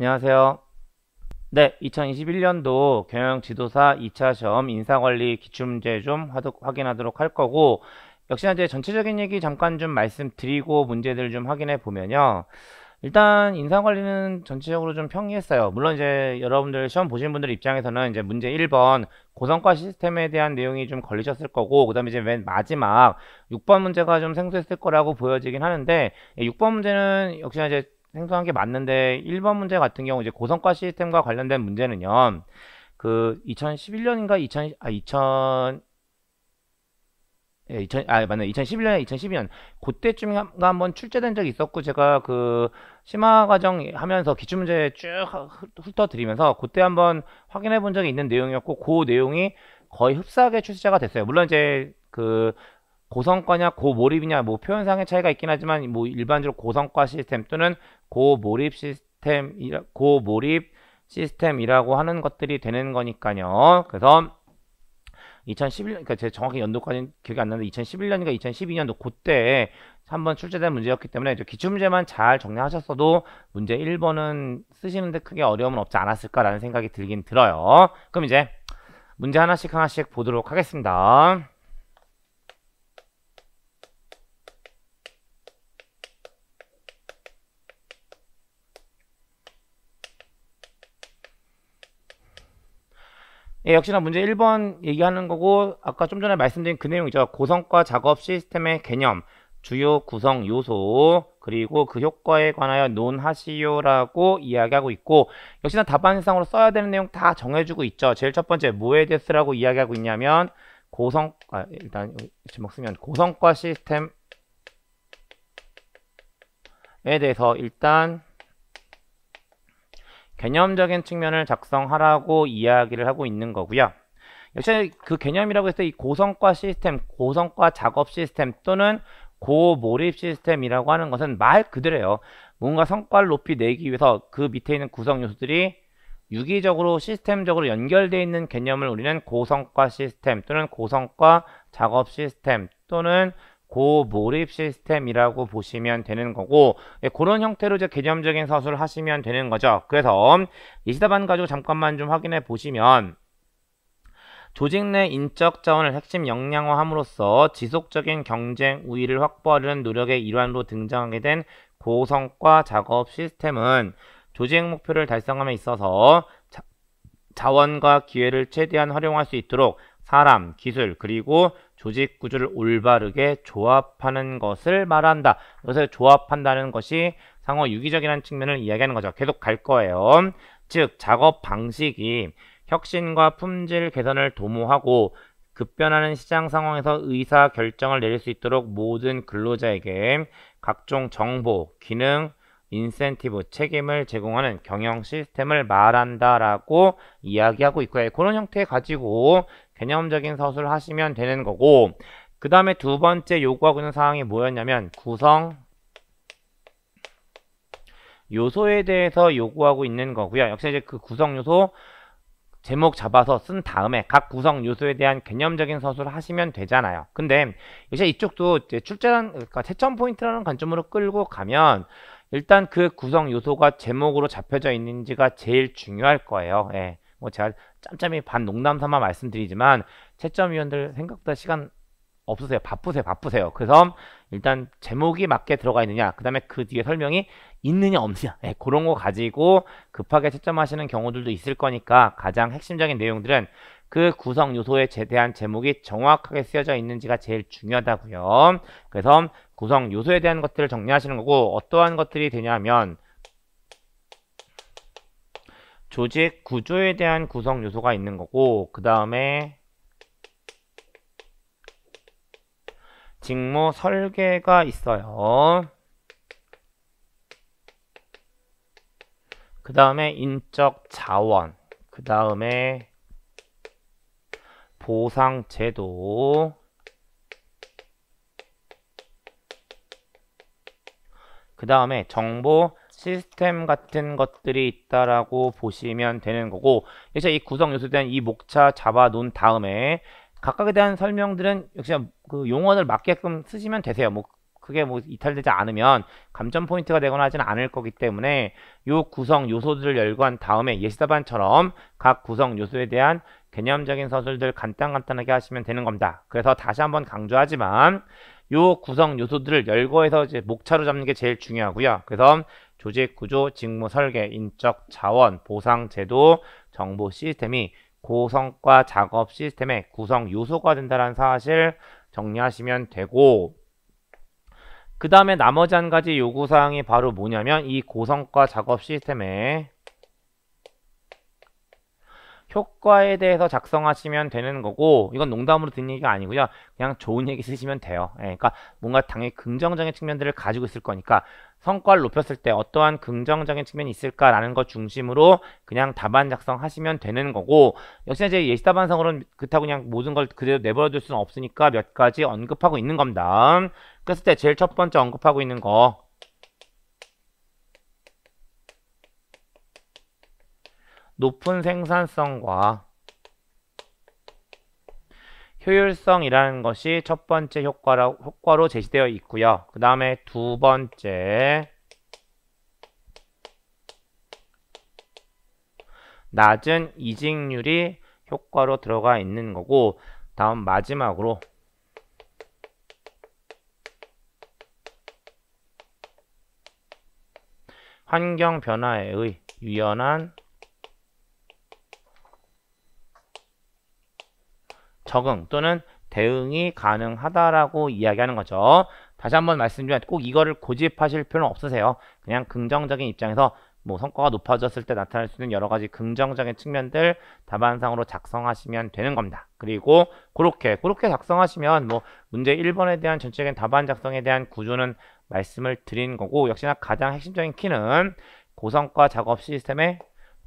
안녕하세요. 네, 2021년도 경영지도사 2차 시험 인사관리 기출문제 좀 확인하도록 할 거고 역시나 이제 전체적인 얘기 잠깐 좀 말씀드리고 문제들 좀 확인해 보면요. 일단 인사관리는 전체적으로 좀 평이했어요. 물론 이제 여러분들 시험 보신 분들 입장에서는 이제 문제 1번 고성과 시스템에 대한 내용이 좀 걸리셨을 거고 그 다음에 이제 맨 마지막 6번 문제가 좀 생소했을 거라고 보여지긴 하는데 6번 예, 문제는 역시나 이제 생성한 게 맞는데 1번 문제 같은 경우 이제 고성과 시스템과 관련된 문제는요. 그 2011년인가 2000, 아 2000, 예, 2000, 아, 맞네. 2011년, 2012년. 그때쯤에 한번 출제된 적이 있었고, 제가 그 심화 과정 하면서 기출문제 쭉 훑어드리면서, 그때 한번 확인해 본 적이 있는 내용이었고, 그 내용이 거의 흡사하게 출제가 됐어요. 물론 이제 그 고성과냐 고몰입이냐 뭐 표현상의 차이가 있긴 하지만 뭐 일반적으로 고성과 시스템 또는 고몰입 시스템 고몰입 시스템이라고 하는 것들이 되는 거니까요. 그래서 2011년 그러니까 제 정확히 연도까지는 기억이 안 나는데 2011년인가 2012년도 그때 한번 출제된 문제였기 때문에 기출문제만 잘 정리하셨어도 문제 1번은 쓰시는데 크게 어려움은 없지 않았을까라는 생각이 들긴 들어요. 그럼 이제 문제 하나씩 하나씩 보도록 하겠습니다. 예, 역시나 문제 1번 얘기하는 거고 아까 좀 전에 말씀드린 그 내용이죠. 고성과 작업 시스템의 개념, 주요 구성 요소, 그리고 그 효과에 관하여 논하시오라고 이야기하고 있고 역시나 답안상으로 써야 되는 내용 다 정해주고 있죠. 제일 첫 번째 뭐에 대해서라고 이야기하고 있냐면 고성 아, 일단 제목 쓰면 고성과 시스템에 대해서 일단 개념적인 측면을 작성하라고 이야기를 하고 있는 거고요. 역시 그 개념이라고 해서 이 고성과 시스템, 고성과 작업 시스템 또는 고몰입 시스템이라고 하는 것은 말 그대로예요. 뭔가 성과를 높이 내기 위해서 그 밑에 있는 구성 요소들이 유기적으로 시스템적으로 연결되어 있는 개념을 우리는 고성과 시스템 또는 고성과 작업 시스템 또는 고몰입 시스템이라고 보시면 되는 거고 예, 그런 형태로 이제 개념적인 서술을 하시면 되는 거죠. 그래서 이 시다반 가지고 잠깐만 좀 확인해 보시면 조직 내 인적 자원을 핵심 역량화함으로써 지속적인 경쟁 우위를 확보하려는 노력의 일환으로 등장하게 된 고성과 작업 시스템은 조직 목표를 달성함에 있어서 자, 자원과 기회를 최대한 활용할 수 있도록 사람, 기술, 그리고 조직 구조를 올바르게 조합하는 것을 말한다. 이것을 조합한다는 것이 상호 유기적이라는 측면을 이야기하는 거죠. 계속 갈 거예요. 즉, 작업 방식이 혁신과 품질 개선을 도모하고 급변하는 시장 상황에서 의사 결정을 내릴 수 있도록 모든 근로자에게 각종 정보, 기능, 인센티브, 책임을 제공하는 경영 시스템을 말한다라고 이야기하고 있고요. 그런 형태 가지고 개념적인 서술을 하시면 되는 거고 그 다음에 두 번째 요구하고 있는 사항이 뭐였냐면 구성 요소에 대해서 요구하고 있는 거고요. 역시 이제 그 구성 요소 제목 잡아서 쓴 다음에 각 구성 요소에 대한 개념적인 서술을 하시면 되잖아요. 근데 이제 이쪽도 출제란 그러니까 채점 포인트라는 관점으로 끌고 가면 일단 그 구성 요소가 제목으로 잡혀져 있는지가 제일 중요할 거예요. 예. 뭐 제가 짬짬이 반 농담 삼아 말씀드리지만 채점위원들 생각보다 시간 없으세요. 바쁘세요. 바쁘세요. 그래서 일단 제목이 맞게 들어가 있느냐, 그 다음에 그 뒤에 설명이 있느냐 없느냐, 네, 그런 거 가지고 급하게 채점하시는 경우들도 있을 거니까 가장 핵심적인 내용들은 그 구성 요소에 대한 제목이 정확하게 쓰여져 있는지가 제일 중요하다고요. 그래서 구성 요소에 대한 것들을 정리하시는 거고 어떠한 것들이 되냐면 조직 구조에 대한 구성 요소가 있는 거고 그 다음에 직무 설계가 있어요. 그 다음에 인적 자원, 그 다음에 보상 제도, 그 다음에 정보 시스템 같은 것들이 있다라고 보시면 되는 거고 역시 이 구성 요소에 대한 이 목차 잡아 놓은 다음에 각각에 대한 설명들은 역시 그 용어를 맞게끔 쓰시면 되세요. 뭐 크게 뭐 이탈되지 않으면 감점 포인트가 되거나 하진 않을 거기 때문에 요 구성 요소들을 열거한 다음에 예시답안처럼 각 구성 요소에 대한 개념적인 서술들 간단간단하게 하시면 되는 겁니다. 그래서 다시 한번 강조하지만 요 구성 요소들을 열거해서 이제 목차로 잡는 게 제일 중요하고요. 그래서 조직 구조, 직무 설계, 인적 자원, 보상 제도, 정보 시스템이 고성과 작업 시스템의 구성 요소가 된다는 사실 정리하시면 되고 그 다음에 나머지 한 가지 요구사항이 바로 뭐냐면 이 고성과 작업 시스템의 효과에 대해서 작성하시면 되는 거고 이건 농담으로 듣는 얘기가 아니고요 그냥 좋은 얘기 쓰시면 돼요 예, 그러니까 뭔가 당연히 긍정적인 측면들을 가지고 있을 거니까 성과를 높였을 때 어떠한 긍정적인 측면이 있을까라는 것 중심으로 그냥 답안 작성하시면 되는 거고 역시나 이제 예시 답안상으로는 그렇다고 그냥 모든 걸 그대로 내버려둘 수는 없으니까 몇 가지 언급하고 있는 겁니다. 그랬을 때 제일 첫 번째 언급하고 있는 거 높은 생산성과 효율성이라는 것이 첫 번째 효과라, 효과로 제시되어 있고요. 그 다음에 두 번째 낮은 이직률이 효과로 들어가 있는 거고 다음 마지막으로 환경 변화에 의 유연한 적응 또는 대응이 가능하다라고 이야기하는 거죠. 다시 한번 말씀드리면 꼭 이거를 고집하실 필요는 없으세요. 그냥 긍정적인 입장에서 뭐 성과가 높아졌을 때 나타날 수 있는 여러 가지 긍정적인 측면들 답안상으로 작성하시면 되는 겁니다. 그리고 그렇게 그렇게 작성하시면 뭐 문제 1번에 대한 전체적인 답안 작성에 대한 구조는 말씀을 드린 거고 역시나 가장 핵심적인 키는 고성과 작업 시스템의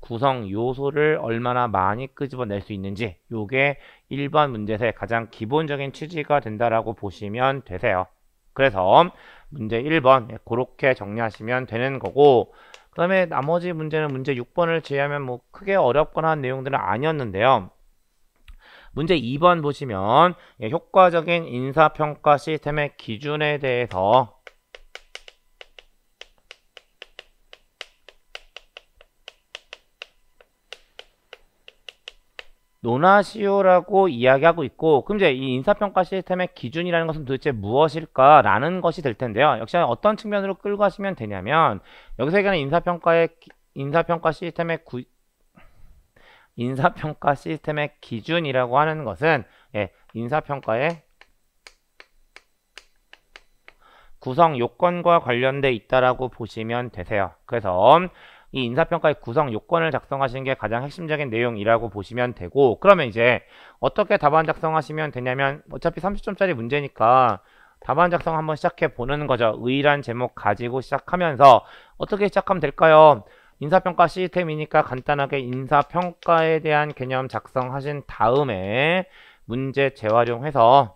구성 요소를 얼마나 많이 끄집어낼 수 있는지 요게 1번 문제의 가장 기본적인 취지가 된다라고 보시면 되세요. 그래서 문제 1번 그렇게 정리하시면 되는 거고 그 다음에 나머지 문제는 문제 6번을 제외하면 뭐 크게 어렵거나 한 내용들은 아니었는데요. 문제 2번 보시면 예, 효과적인 인사평가 시스템의 기준에 대해서 논하시오라고 이야기하고 있고 그럼 이제 이 인사평가 시스템의 기준이라는 것은 도대체 무엇일까라는 것이 될 텐데요. 역시 어떤 측면으로 끌고 가시면 되냐면 여기서 얘기하는 인사평가의 인사평가 시스템의 구, 인사평가 시스템의 기준이라고 하는 것은 예, 인사평가의 구성 요건과 관련돼 있다라고 보시면 되세요. 그래서 이 인사평가의 구성 요건을 작성하시는 게 가장 핵심적인 내용이라고 보시면 되고 그러면 이제 어떻게 답안 작성하시면 되냐면 어차피 30점짜리 문제니까 답안 작성 한번 시작해 보는 거죠. 의일한 제목 가지고 시작하면서 어떻게 시작하면 될까요? 인사평가 시스템이니까 간단하게 인사평가에 대한 개념 작성하신 다음에 문제 재활용해서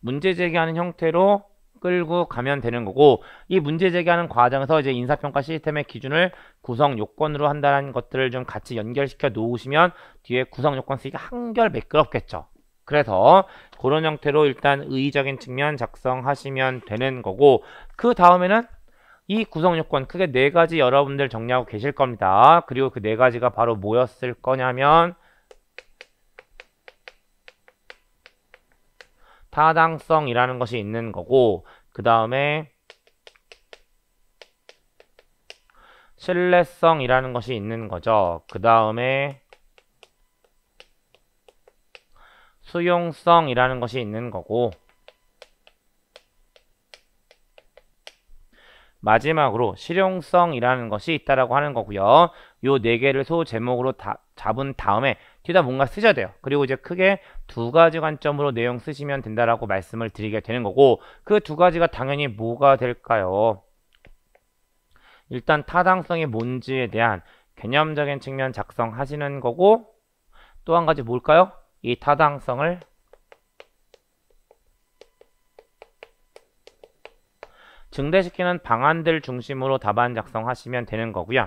문제 제기하는 형태로 끌고 가면 되는 거고 이 문제 제기하는 과정에서 이제 인사평가 시스템의 기준을 구성 요건으로 한다는 것들을 좀 같이 연결시켜 놓으시면 뒤에 구성 요건 쓰기가 한결 매끄럽겠죠. 그래서 그런 형태로 일단 의의적인 측면 작성하시면 되는 거고 그 다음에는 이 구성 요건 크게 네 가지 여러분들 정리하고 계실 겁니다. 그리고 그 네 가지가 바로 뭐였을 거냐면 타당성이라는 것이 있는 거고 그 다음에 신뢰성이라는 것이 있는 거죠. 그 다음에 수용성이라는 것이 있는 거고 마지막으로 실용성이라는 것이 있다라고 하는 거고요. 요 네 개를 소 제목으로 다 잡은 다음에 뒤다 뭔가 쓰셔야 돼요. 그리고 이제 크게 두 가지 관점으로 내용 쓰시면 된다라고 말씀을 드리게 되는 거고 그 두 가지가 당연히 뭐가 될까요? 일단 타당성이 뭔지에 대한 개념적인 측면 작성하시는 거고 또 한 가지 뭘까요? 이 타당성을 증대시키는 방안들 중심으로 답안 작성하시면 되는 거고요.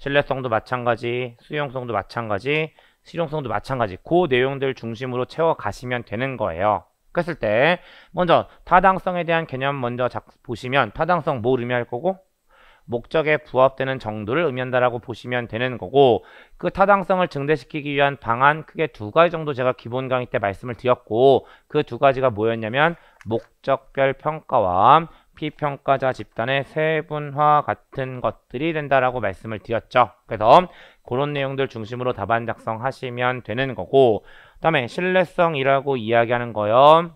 신뢰성도 마찬가지, 수용성도 마찬가지, 실용성도 마찬가지 그 내용들 중심으로 채워가시면 되는 거예요. 했을 때 먼저 타당성에 대한 개념 먼저 작, 보시면 타당성 뭘 의미할 거고 목적에 부합되는 정도를 의미한다라고 보시면 되는 거고 그 타당성을 증대시키기 위한 방안 크게 두 가지 정도 제가 기본 강의 때 말씀을 드렸고 그 두 가지가 뭐였냐면 목적별 평가와 피평가자 집단의 세분화 같은 것들이 된다라고 말씀을 드렸죠. 그래서 그런 내용들 중심으로 답안 작성하시면 되는 거고 그 다음에 신뢰성이라고 이야기하는 거요.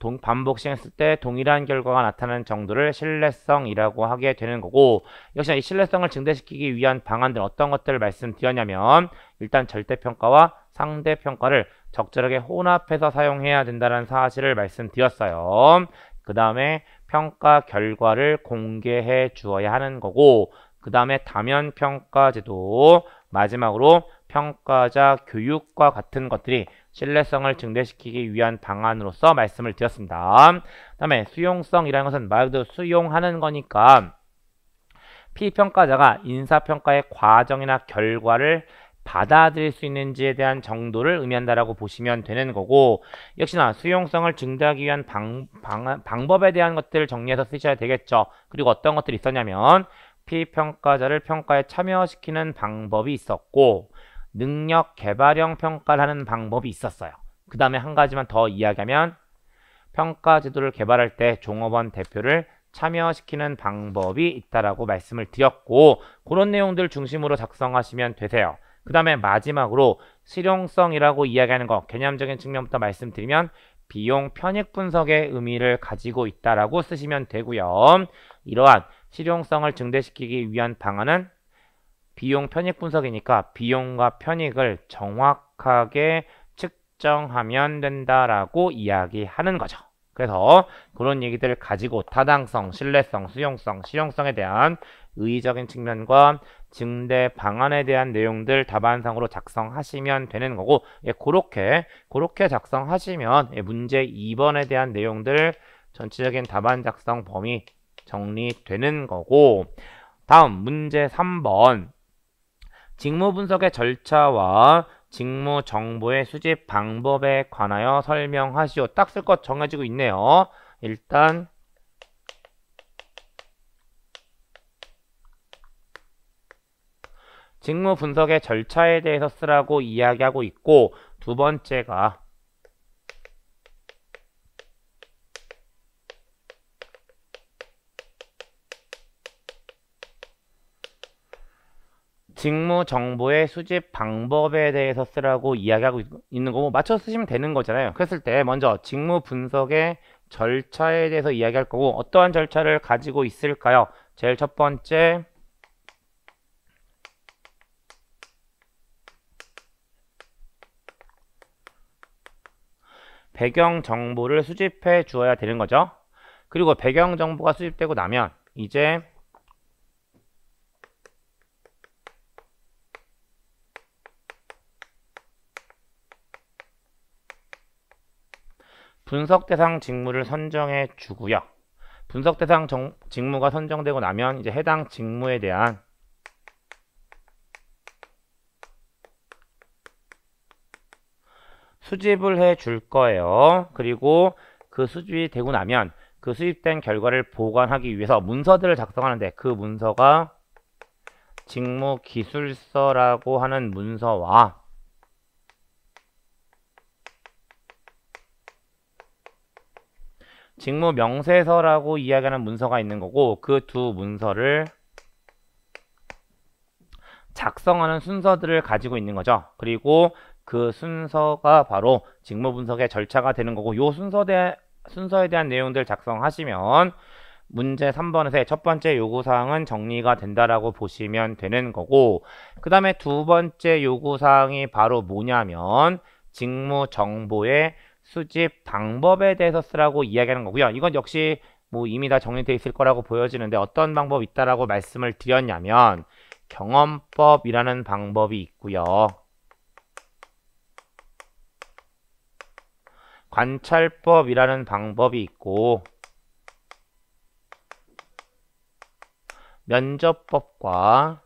동, 반복 시행했을 때 동일한 결과가 나타나는 정도를 신뢰성이라고 하게 되는 거고 역시나 이 신뢰성을 증대시키기 위한 방안들 어떤 것들을 말씀드렸냐면 일단 절대평가와 상대평가를 적절하게 혼합해서 사용해야 된다는 사실을 말씀드렸어요. 그 다음에 평가 결과를 공개해 주어야 하는 거고 그 다음에 다면 평가 제도 마지막으로 평가자 교육과 같은 것들이 신뢰성을 증대시키기 위한 방안으로서 말씀을 드렸습니다. 그 다음에 수용성이라는 것은 말 그대로 수용하는 거니까 피평가자가 인사평가의 과정이나 결과를 받아들일 수 있는지에 대한 정도를 의미한다라고 보시면 되는 거고 역시나 수용성을 증대하기 위한 방, 방, 방법에 대한 것들을 정리해서 쓰셔야 되겠죠. 그리고 어떤 것들이 있었냐면 피평가자를 평가에 참여시키는 방법이 있었고 능력 개발형 평가를 하는 방법이 있었어요. 그 다음에 한 가지만 더 이야기하면 평가 제도를 개발할 때 종업원 대표를 참여시키는 방법이 있다라고 말씀을 드렸고 그런 내용들 중심으로 작성하시면 되세요. 그 다음에 마지막으로 실용성이라고 이야기하는 것 개념적인 측면부터 말씀드리면 비용 편익 분석의 의미를 가지고 있다라고 쓰시면 되고요. 이러한 실용성을 증대시키기 위한 방안은 비용 편익 분석이니까 비용과 편익을 정확하게 측정하면 된다라고 이야기하는 거죠. 그래서 그런 얘기들을 가지고 타당성, 신뢰성, 수용성, 실용성에 대한 의의적인 측면과 증대 방안에 대한 내용들 답안상으로 작성하시면 되는 거고 예, 그렇게 그렇게 작성하시면 예, 문제 2번에 대한 내용들 전체적인 답안 작성 범위 정리되는 거고 다음 문제 3번 직무 분석의 절차와 직무 정보의 수집 방법에 관하여 설명하시오 딱 쓸 것 정해지고 있네요 일단 직무 분석의 절차에 대해서 쓰라고 이야기하고 있고 두 번째가 직무 정보의 수집 방법에 대해서 쓰라고 이야기하고 있는 거고 맞춰 쓰시면 되는 거잖아요. 그랬을 때 먼저 직무 분석의 절차에 대해서 이야기할 거고 어떠한 절차를 가지고 있을까요? 제일 첫 번째 배경 정보를 수집해 주어야 되는 거죠. 그리고 배경 정보가 수집되고 나면 이제 분석 대상 직무를 선정해 주고요. 분석 대상 정, 직무가 선정되고 나면 이제 해당 직무에 대한 수집을 해 줄 거예요. 그리고 그 수집이 되고 나면 그 수집된 결과를 보관하기 위해서 문서들을 작성하는데 그 문서가 직무기술서라고 하는 문서와 직무명세서라고 이야기하는 문서가 있는 거고 그 두 문서를 작성하는 순서들을 가지고 있는 거죠. 그리고 그 순서가 바로 직무 분석의 절차가 되는 거고 요 순서대, 순서에 대한 내용들 작성하시면 문제 3번에서의 첫 번째 요구사항은 정리가 된다라고 보시면 되는 거고 그 다음에 두 번째 요구사항이 바로 뭐냐면 직무 정보의 수집 방법에 대해서 쓰라고 이야기하는 거고요. 이건 역시 뭐 이미 다정리되어 있을 거라고 보여지는데 어떤 방법이 있다라고 말씀을 드렸냐면 경험법이라는 방법이 있고요. 관찰법이라는 방법이 있고 면접법과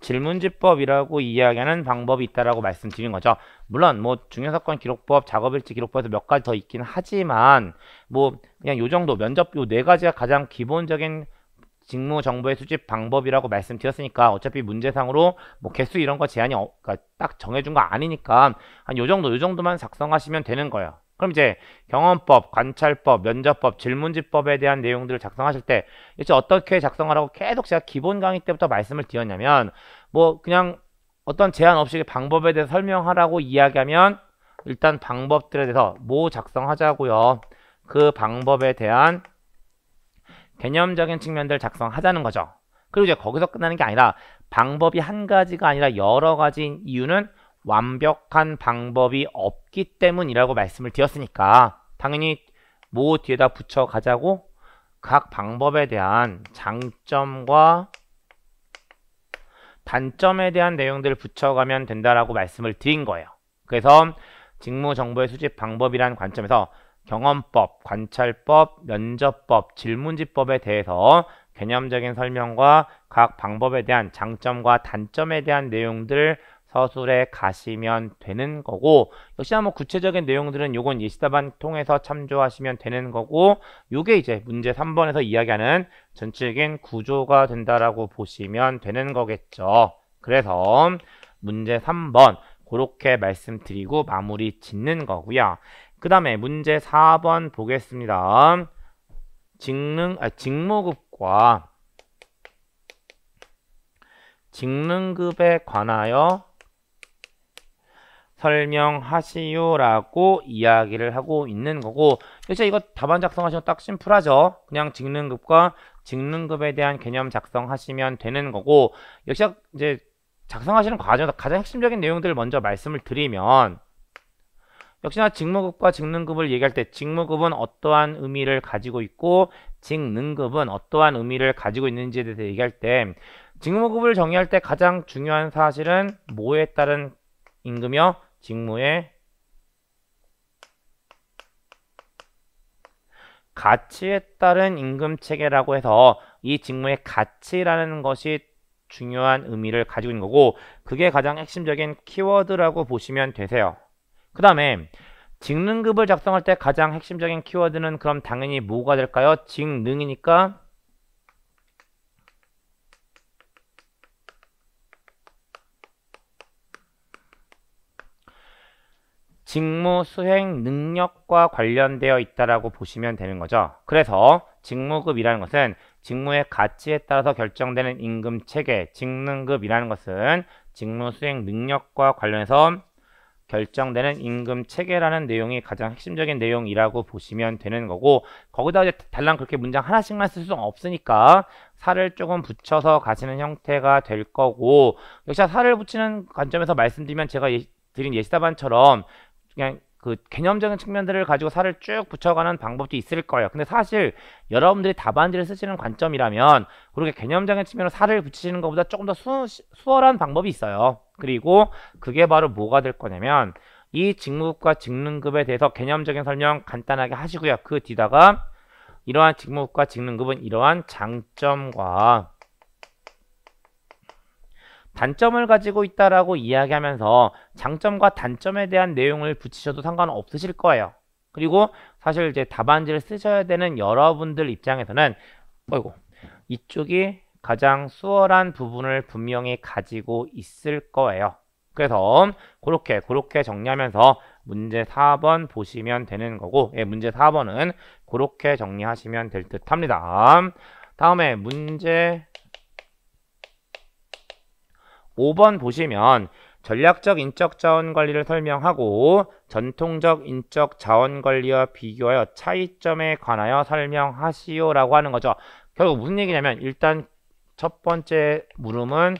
질문지법이라고 이야기하는 방법이 있다라고 말씀드린 거죠. 물론 뭐 중요사건 기록법, 작업일지 기록법에서 몇 가지 더 있긴 하지만 뭐 그냥 요 정도 면접 요 네 가지가 가장 기본적인 직무 정보의 수집 방법이라고 말씀드렸으니까 어차피 문제상으로 뭐 개수 이런 거 제한이 어, 그러니까 딱 정해준 거 아니니까 한 요 정도 요 정도만 작성하시면 되는 거예요. 그럼 이제 경험법, 관찰법, 면접법, 질문지법에 대한 내용들을 작성하실 때 이제 어떻게 작성하라고 계속 제가 기본 강의 때부터 말씀을 드렸냐면 뭐 그냥 어떤 제한 없이 방법에 대해 서 설명하라고 이야기하면 일단 방법들에 대해서 뭐 작성하자고요. 그 방법에 대한 개념적인 측면들 작성하자는 거죠. 그리고 이제 거기서 끝나는 게 아니라 방법이 한 가지가 아니라 여러 가지인 이유는 완벽한 방법이 없기 때문이라고 말씀을 드렸으니까 당연히 뭐 뒤에다 붙여가자고 각 방법에 대한 장점과 단점에 대한 내용들을 붙여가면 된다라고 말씀을 드린 거예요. 그래서 직무 정보의 수집 방법이라는 관점에서 경험법, 관찰법, 면접법, 질문지법에 대해서 개념적인 설명과 각 방법에 대한 장점과 단점에 대한 내용들 서술에 가시면 되는 거고 역시 한번 구체적인 내용들은 요건 예시답안 통해서 참조하시면 되는 거고 요게 이제 문제 3번에서 이야기하는 전체적인 구조가 된다라고 보시면 되는 거겠죠. 그래서 문제 3번 그렇게 말씀드리고 마무리 짓는 거고요. 그 다음에 문제 4번 보겠습니다. 직능, 아, 직무급과 직능급에 관하여 설명하시오라고 이야기를 하고 있는 거고 역시 이거 답안 작성하시면 딱 심플하죠. 그냥 직능급과 직능급에 대한 개념 작성하시면 되는 거고 역시 이제 작성하시는 과정에서 가장 핵심적인 내용들을 먼저 말씀을 드리면 역시나 직무급과 직능급을 얘기할 때 직무급은 어떠한 의미를 가지고 있고 직능급은 어떠한 의미를 가지고 있는지에 대해서 얘기할 때 직무급을 정의할 때 가장 중요한 사실은 뭐에 따른 임금이요? 직무의 가치에 따른 임금체계라고 해서 이 직무의 가치라는 것이 중요한 의미를 가지고 있는 거고 그게 가장 핵심적인 키워드라고 보시면 되세요. 그 다음에 직능급을 작성할 때 가장 핵심적인 키워드는 그럼 당연히 뭐가 될까요? 직능이니까 직무 수행 능력과 관련되어 있다라고 보시면 되는 거죠. 그래서 직무급이라는 것은 직무의 가치에 따라서 결정되는 임금 체계, 직능급이라는 것은 직무 수행 능력과 관련해서 결정되는 임금 체계라는 내용이 가장 핵심적인 내용이라고 보시면 되는 거고 거기다 이제 달랑 그렇게 문장 하나씩만 쓸 수는 없으니까 살을 조금 붙여서 가시는 형태가 될 거고 역시 살을 붙이는 관점에서 말씀드리면 제가 예, 드린 예시답안처럼 그냥 그 개념적인 측면들을 가지고 살을 쭉 붙여가는 방법도 있을 거예요. 근데 사실 여러분들이 답안지를 쓰시는 관점이라면 그렇게 개념적인 측면으로 살을 붙이시는 것보다 조금 더 수, 수월한 방법이 있어요. 그리고 그게 바로 뭐가 될 거냐면 이 직무급과 직능급에 대해서 개념적인 설명 간단하게 하시고요. 그 뒤다가 이러한 직무급과 직능급은 이러한 장점과 단점을 가지고 있다라고 이야기하면서 장점과 단점에 대한 내용을 붙이셔도 상관없으실 거예요. 그리고 사실 이제 답안지를 쓰셔야 되는 여러분들 입장에서는 어이고 이쪽이 가장 수월한 부분을 분명히 가지고 있을 거예요. 그래서 그렇게 그렇게 정리하면서 문제 4번 보시면 되는 거고 예, 문제 4번은 그렇게 정리하시면 될 듯 합니다. 다음에 문제 5번 보시면 전략적 인적 자원 관리를 설명하고 전통적 인적 자원 관리와 비교하여 차이점에 관하여 설명하시오라고 하는 거죠. 결국 무슨 얘기냐면 일단 첫 번째 물음은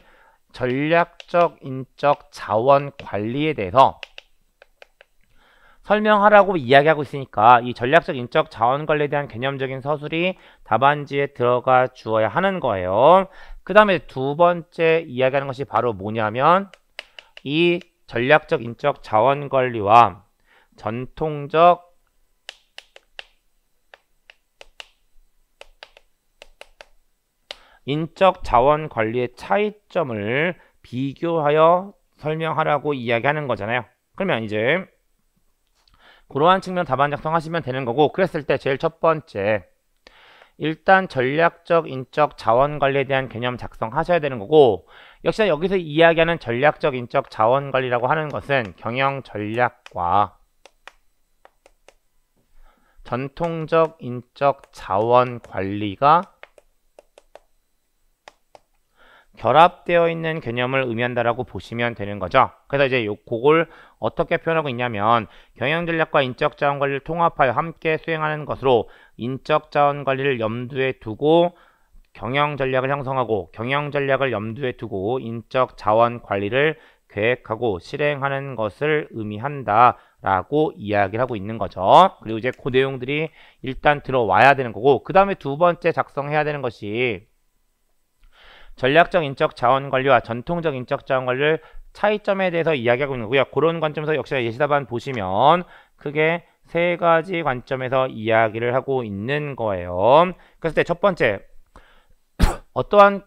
전략적 인적 자원 관리에 대해서 설명하라고 이야기하고 있으니까 이 전략적 인적 자원 관리에 대한 개념적인 서술이 답안지에 들어가 주어야 하는 거예요. 그 다음에 두 번째 이야기하는 것이 바로 뭐냐면 이 전략적 인적 자원 관리와 전통적 인적 자원 관리의 차이점을 비교하여 설명하라고 이야기하는 거잖아요. 그러면 이제 그러한 측면 답안 작성하시면 되는 거고 그랬을 때 제일 첫 번째 일단 전략적 인적 자원 관리에 대한 개념 작성하셔야 되는 거고 역시나 여기서 이야기하는 전략적 인적 자원 관리라고 하는 것은 경영 전략과 전통적 인적 자원 관리가 결합되어 있는 개념을 의미한다라고 보시면 되는 거죠. 그래서 이제 요 그걸 어떻게 표현하고 있냐면 경영 전략과 인적 자원 관리를 통합하여 함께 수행하는 것으로 인적 자원 관리를 염두에 두고 경영 전략을 형성하고 경영 전략을 염두에 두고 인적 자원 관리를 계획하고 실행하는 것을 의미한다. 라고 이야기를 하고 있는 거죠. 그리고 이제 그 내용들이 일단 들어와야 되는 거고 그 다음에 두 번째 작성해야 되는 것이 전략적 인적 자원 관리와 전통적 인적 자원 관리를 차이점에 대해서 이야기하고 있는 거고요. 그런 관점에서 역시 예시답안 보시면 크게 세 가지 관점에서 이야기를 하고 있는 거예요. 그래서 네, 첫 번째, 어떠한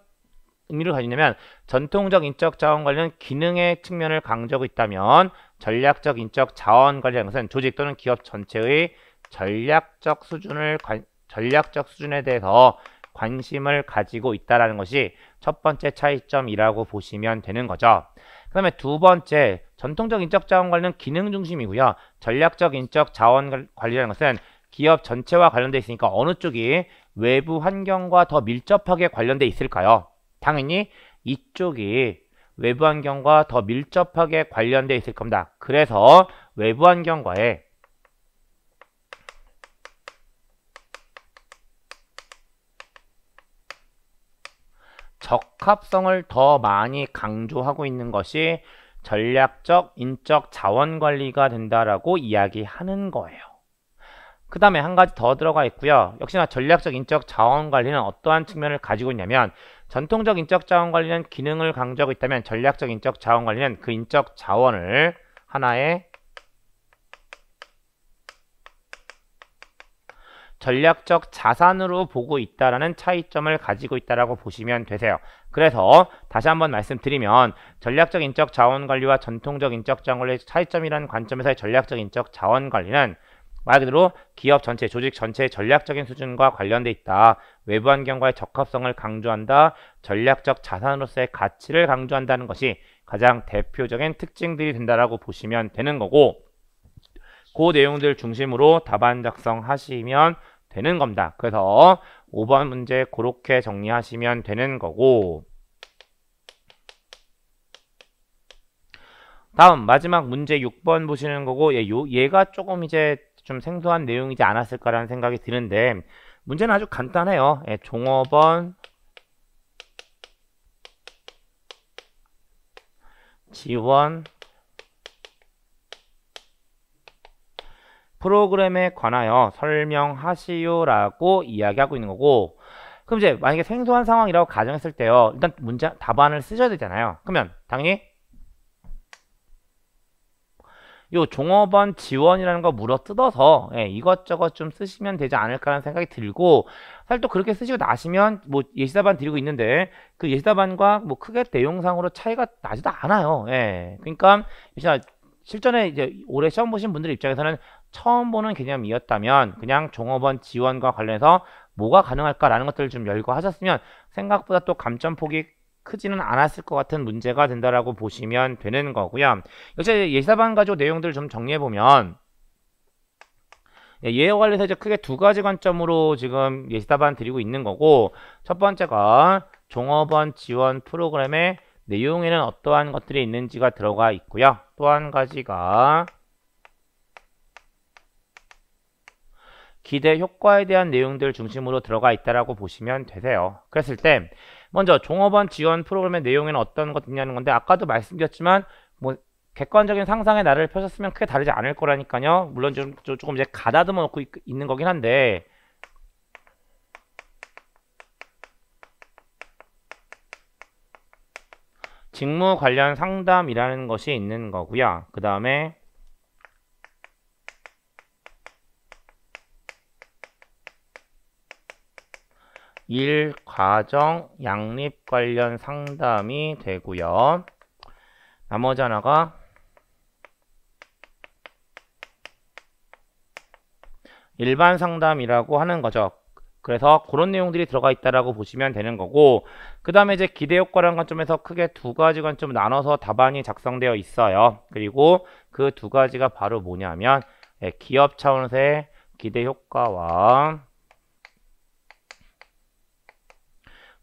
의미를 가지냐면 전통적 인적 자원 관련 기능의 측면을 강조하고 있다면 전략적 인적 자원 관리라는 것은 조직 또는 기업 전체의 전략적 수준을 관, 전략적 수준에 대해서 관심을 가지고 있다는 것이 첫 번째 차이점이라고 보시면 되는 거죠. 그 다음에 두 번째, 전통적 인적 자원 관련 기능 중심이고요. 전략적 인적 자원 관리라는 것은 기업 전체와 관련되어 있으니까 어느 쪽이 외부 환경과 더 밀접하게 관련되어 있을까요? 당연히 이쪽이 외부 환경과 더 밀접하게 관련되어 있을 겁니다. 그래서 외부 환경과의 적합성을 더 많이 강조하고 있는 것이 전략적 인적 자원 관리가 된다라고 이야기하는 거예요. 그 다음에 한 가지 더 들어가 있고요. 역시나 전략적 인적 자원 관리는 어떠한 측면을 가지고 있냐면 전통적 인적 자원 관리는 기능을 강조하고 있다면 전략적 인적 자원 관리는 그 인적 자원을 하나의 전략적 자산으로 보고 있다라는 차이점을 가지고 있다라고 보시면 되세요. 그래서 다시 한번 말씀드리면 전략적 인적 자원 관리와 전통적 인적 자원 관리의 차이점이라는 관점에서의 전략적 인적 자원 관리는 말 그대로 기업 전체, 조직 전체의 전략적인 수준과 관련돼 있다. 외부 환경과의 적합성을 강조한다. 전략적 자산으로서의 가치를 강조한다는 것이 가장 대표적인 특징들이 된다라고 보시면 되는 거고 그 내용들 중심으로 답안 작성하시면 되는 겁니다. 그래서 5번 문제 그렇게 정리하시면 되는 거고 다음 마지막 문제 6번 보시는 거고 얘, 예, 요, 얘가 조금 이제 좀 생소한 내용이지 않았을까라는 생각이 드는데 문제는 아주 간단해요. 예, 종업원 지원 프로그램에 관하여 설명하시오라고 이야기하고 있는 거고 그럼 이제 만약에 생소한 상황이라고 가정했을 때요 일단 문제 답안을 쓰셔야 되잖아요 그러면 당연히 요 종업원 지원이라는 거 물어 뜯어서 예, 이것저것 좀 쓰시면 되지 않을까라는 생각이 들고 사실 또 그렇게 쓰시고 나시면 뭐 예시답안 드리고 있는데 그 예시답안과 뭐 크게 내용상으로 차이가 나지도 않아요. 예. 그러니까 실전에 이제 올해 시험 보신 분들 입장에서는 처음 보는 개념이었다면 그냥 종업원 지원과 관련해서 뭐가 가능할까라는 것들을 좀열고하셨으면 생각보다 또 감점폭이 크지는 않았을 것 같은 문제가 된다라고 보시면 되는 거고요. 역시 예사반 가지내용들좀 정리해 보면 예외 관련해서 이제 크게 두 가지 관점으로 지금 예시답안 드리고 있는 거고 첫 번째가 종업원 지원 프로그램의 내용에는 어떠한 것들이 있는지가 들어가 있고요. 또 한 가지가 기대 효과에 대한 내용들 중심으로 들어가 있다라고 보시면 되세요. 그랬을 때 먼저 종업원 지원 프로그램의 내용에는 어떤 것이 있냐는 건데 아까도 말씀드렸지만 뭐 객관적인 상상의 나를 펴셨으면 크게 다르지 않을 거라니까요. 물론 좀, 조금 이제 가다듬어 놓고 있, 있는 거긴 한데 직무 관련 상담이라는 것이 있는 거고요. 그 다음에 일 과정 양립 관련 상담이 되고요. 나머지 하나가 일반 상담이라고 하는 거죠. 그래서 그런 내용들이 들어가 있다라고 보시면 되는 거고 그 다음에 이제 기대 효과라는 관점에서 크게 두 가지 관점 나눠서 답안이 작성되어 있어요. 그리고 그 두 가지가 바로 뭐냐면 네, 기업 차원에서의 기대 효과와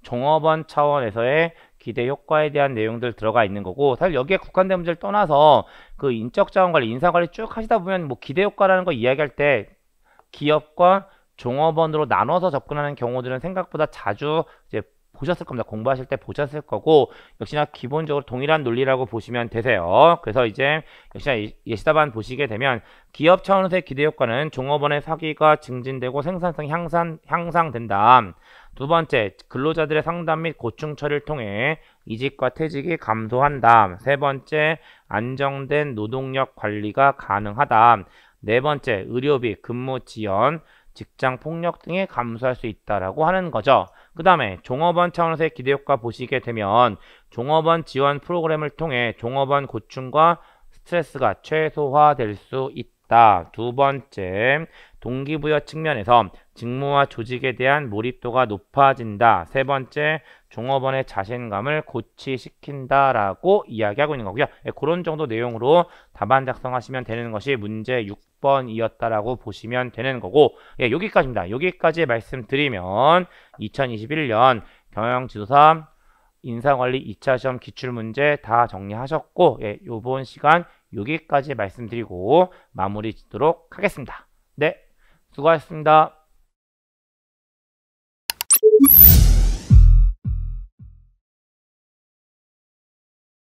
종업원 차원에서의 기대 효과에 대한 내용들 들어가 있는 거고 사실 여기에 국한된 문제를 떠나서 그 인적 자원 관리, 인사 관리 쭉 하시다 보면 뭐 기대 효과라는 거 이야기할 때 기업과 종업원으로 나눠서 접근하는 경우들은 생각보다 자주 이제 보셨을 겁니다. 공부하실 때 보셨을 거고 역시나 기본적으로 동일한 논리라고 보시면 되세요. 그래서 이제 역시나 예시답안 보시게 되면 기업 차원에서의 기대 효과는 종업원의 사기가 증진되고 생산성 향상, 향상된다. 두 번째, 근로자들의 상담 및 고충 처리를 통해 이직과 퇴직이 감소한다. 세 번째, 안정된 노동력 관리가 가능하다. 네 번째, 의료비, 근무 지연, 직장 폭력 등에 감소할 수 있다라고 하는 거죠. 그 다음에 종업원 차원에서의 기대효과 보시게 되면 종업원 지원 프로그램을 통해 종업원 고충과 스트레스가 최소화될 수 있다. 두 번째, 동기부여 측면에서 직무와 조직에 대한 몰입도가 높아진다. 세 번째, 종업원의 자신감을 고취시킨다라고 이야기하고 있는 거고요. 네, 그런 정도 내용으로 답안 작성하시면 되는 것이 문제 6번이었다라고 보시면 되는 거고 예, 여기까지입니다. 여기까지 말씀드리면 2021년 경영지도사 인사관리 2차 시험 기출문제 다 정리하셨고 예, 요번 시간 여기까지 말씀드리고 마무리 짓도록 하겠습니다. 네, 수고하셨습니다.